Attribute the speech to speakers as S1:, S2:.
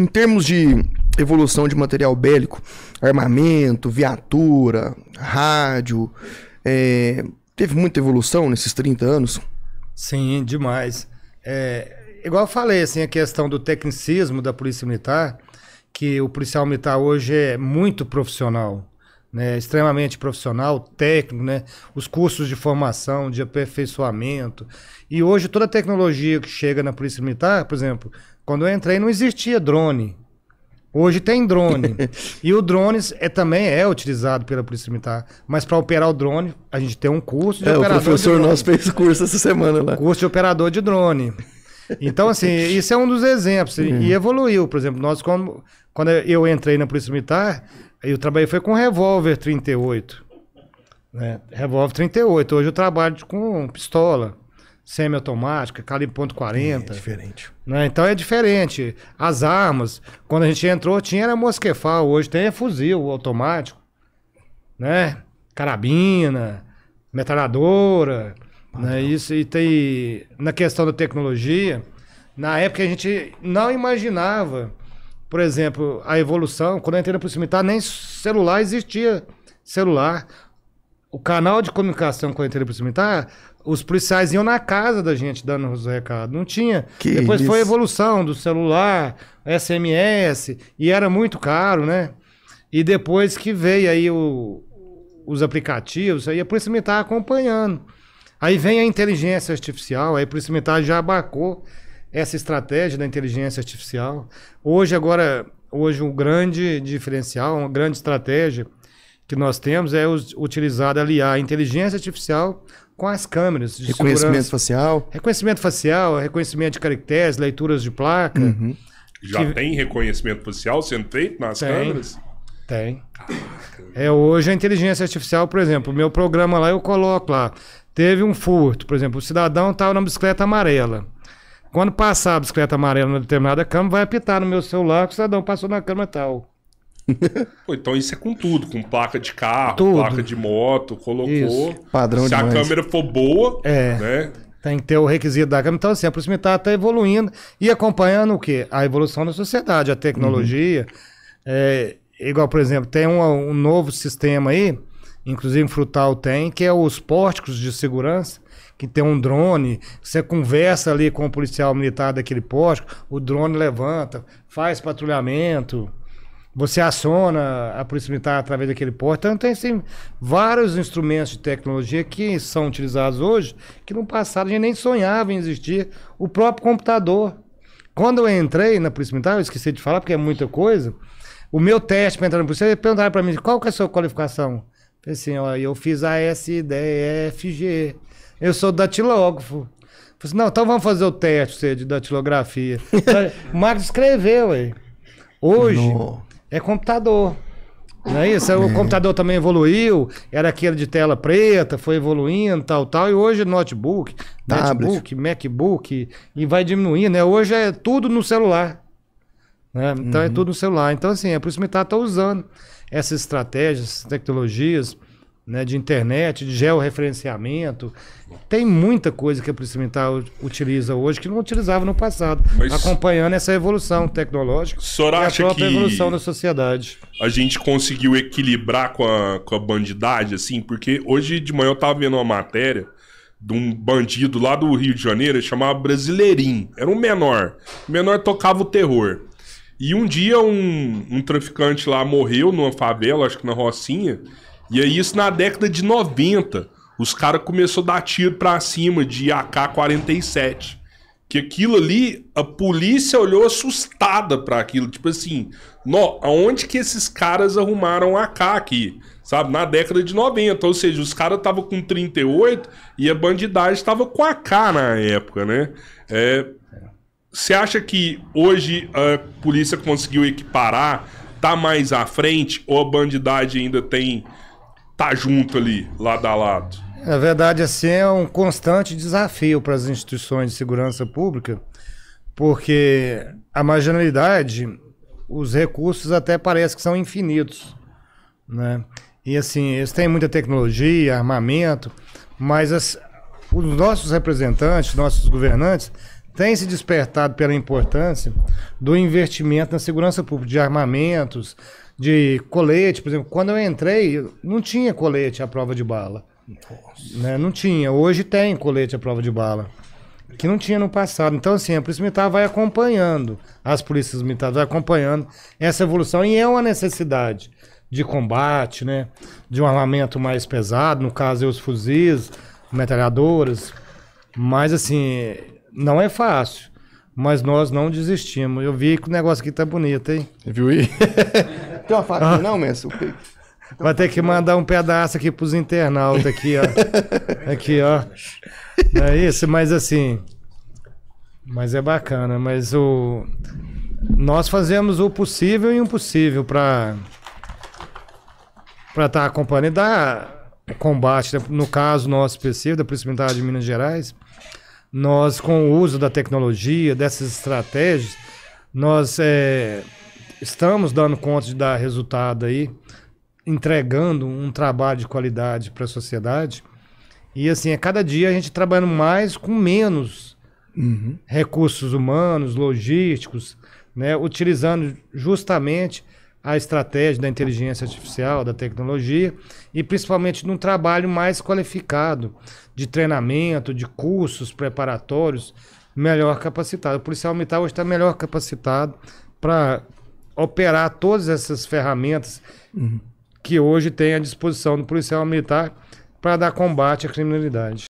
S1: Em termos de evolução de material bélico, armamento, viatura, rádio, é, teve muita evolução nesses 30 anos? Sim, demais. É, igual eu falei, assim, a questão do tecnicismo da Polícia Militar, que o policial militar hoje é muito profissional né, extremamente profissional, técnico, né, os cursos de formação, de aperfeiçoamento. E hoje toda a tecnologia que chega na Polícia Militar, por exemplo, quando eu entrei não existia drone. Hoje tem drone. e o drone é, também é utilizado pela Polícia Militar. Mas para operar o drone, a gente tem um curso de é, operador. O professor nosso fez curso essa semana lá. Curso de operador de drone. Então, assim, isso é um dos exemplos. E uhum. evoluiu. Por exemplo, nós, quando, quando eu entrei na Polícia Militar, eu trabalhei foi com revólver 38. Né? Revólver 38. Hoje eu trabalho com pistola semiautomática, calibre ponto .40. É diferente. Né? Então é diferente. As armas, quando a gente entrou, tinha era mosquefal, hoje tem é fuzil automático, né? Carabina, metralhadora. Né? Isso, e tem. Na questão da tecnologia, na época a gente não imaginava, por exemplo, a evolução. Quando eu entrei na proximidade, nem celular existia celular. O canal de comunicação com a entrei proximidade, os policiais iam na casa da gente dando os recados. Não tinha. Que Depois isso? foi a evolução do celular, SMS, e era muito caro, né? E depois que veio aí o, os aplicativos, aí a polícia militar acompanhando. Aí vem a inteligência artificial, aí por isso metade já abacou essa estratégia da inteligência artificial. Hoje, agora, hoje um grande diferencial, uma grande estratégia que nós temos é utilizar, aliar a inteligência artificial com as câmeras de Reconhecimento segurança. facial? Reconhecimento facial, reconhecimento de caracteres, leituras de placa. Uhum.
S2: Já que... tem reconhecimento facial sendo feito nas tem, câmeras?
S1: Tem. É, hoje a inteligência artificial, por exemplo, o meu programa lá eu coloco lá teve um furto, por exemplo, o cidadão estava na bicicleta amarela. Quando passar a bicicleta amarela na determinada câmera, vai apitar no meu celular que o cidadão passou na câmera tal.
S2: Pô, então isso é com tudo, com placa de carro, tudo. placa de moto, colocou. Isso. Padrão Se demais. a câmera for boa, é. né?
S1: Tem que ter o requisito da câmera. Então, assim, a proximidade está evoluindo e acompanhando o quê? A evolução da sociedade, a tecnologia. Uhum. É, igual, por exemplo, tem um, um novo sistema aí inclusive em Frutal tem, que é os pórticos de segurança, que tem um drone, você conversa ali com o policial militar daquele pórtico, o drone levanta, faz patrulhamento, você aciona a polícia militar através daquele pórtico. Então tem assim, vários instrumentos de tecnologia que são utilizados hoje, que no passado a gente nem sonhava em existir. O próprio computador. Quando eu entrei na polícia militar, eu esqueci de falar porque é muita coisa, o meu teste para entrar na polícia, eles perguntaram para mim, qual que é a sua qualificação? Assim, ó, eu fiz A, S, D, E, F, G. Eu sou datilógrafo. Falei assim, não, então vamos fazer o teste de datilografia. o Marcos escreveu, aí. Hoje é computador. Não é isso? É. O computador também evoluiu, era aquele de tela preta, foi evoluindo, tal, tal, e hoje notebook, Tablet. netbook, MacBook, e vai diminuindo, né? Hoje é tudo no celular. Né? Então é uhum. é tudo no celular. Então, assim, é a militar está tá usando essas estratégias, essas tecnologias né, de internet, de georreferenciamento. Tem muita coisa que a militar utiliza hoje que não utilizava no passado, Mas... acompanhando essa evolução tecnológica
S2: e a própria evolução da sociedade. A gente conseguiu equilibrar com a, com a bandidade assim, porque hoje de manhã eu estava vendo uma matéria de um bandido lá do Rio de Janeiro, ele chamava Brasileirinho. Era um menor. O menor tocava o terror. E um dia um, um traficante lá morreu numa favela, acho que na Rocinha. E aí, isso na década de 90, os caras começaram a dar tiro pra cima de AK-47. Que aquilo ali, a polícia olhou assustada para aquilo. Tipo assim, nó, aonde que esses caras arrumaram AK aqui? Sabe? Na década de 90. Ou seja, os caras estavam com 38 e a bandidagem estava com AK na época, né? É, você acha que hoje a polícia conseguiu equiparar? Tá mais à frente ou a bandidagem ainda tem tá junto ali, lado a lado?
S1: Na verdade, assim, é um constante desafio para as instituições de segurança pública, porque a marginalidade, os recursos até parece que são infinitos, né? E assim, eles têm muita tecnologia, armamento, mas as, os nossos representantes, nossos governantes, tem se despertado pela importância do investimento na segurança pública, de armamentos, de colete. Por exemplo, quando eu entrei, não tinha colete à prova de bala. Né? Não tinha. Hoje tem colete à prova de bala. Que não tinha no passado. Então, assim, a Polícia Militar vai acompanhando, as polícias militares vai acompanhando essa evolução. E é uma necessidade de combate, né? De um armamento mais pesado, no caso, os fuzis, metralhadoras, mas assim, não é fácil. Mas nós não desistimos. Eu vi que o negócio aqui tá bonito, hein? Você viu aí? Tem uma faca ah. não, Messi? Vai ter que mandar um pedaço aqui pros internautas aqui, ó. aqui, ó. É isso, mas assim. Mas é bacana, mas o nós fazemos o possível e o impossível para para estar tá acompanhando e dá combate, né? no caso nosso específico, da Principalidade de Minas Gerais, nós, com o uso da tecnologia, dessas estratégias, nós é, estamos dando conta de dar resultado aí, entregando um trabalho de qualidade para a sociedade. E assim, a cada dia a gente trabalhando mais com menos uhum. recursos humanos, logísticos, né? utilizando justamente a estratégia da inteligência artificial, da tecnologia, e principalmente num trabalho mais qualificado, de treinamento, de cursos preparatórios, melhor capacitado. O policial militar hoje está melhor capacitado para operar todas essas ferramentas uhum. que hoje tem à disposição do policial militar para dar combate à criminalidade.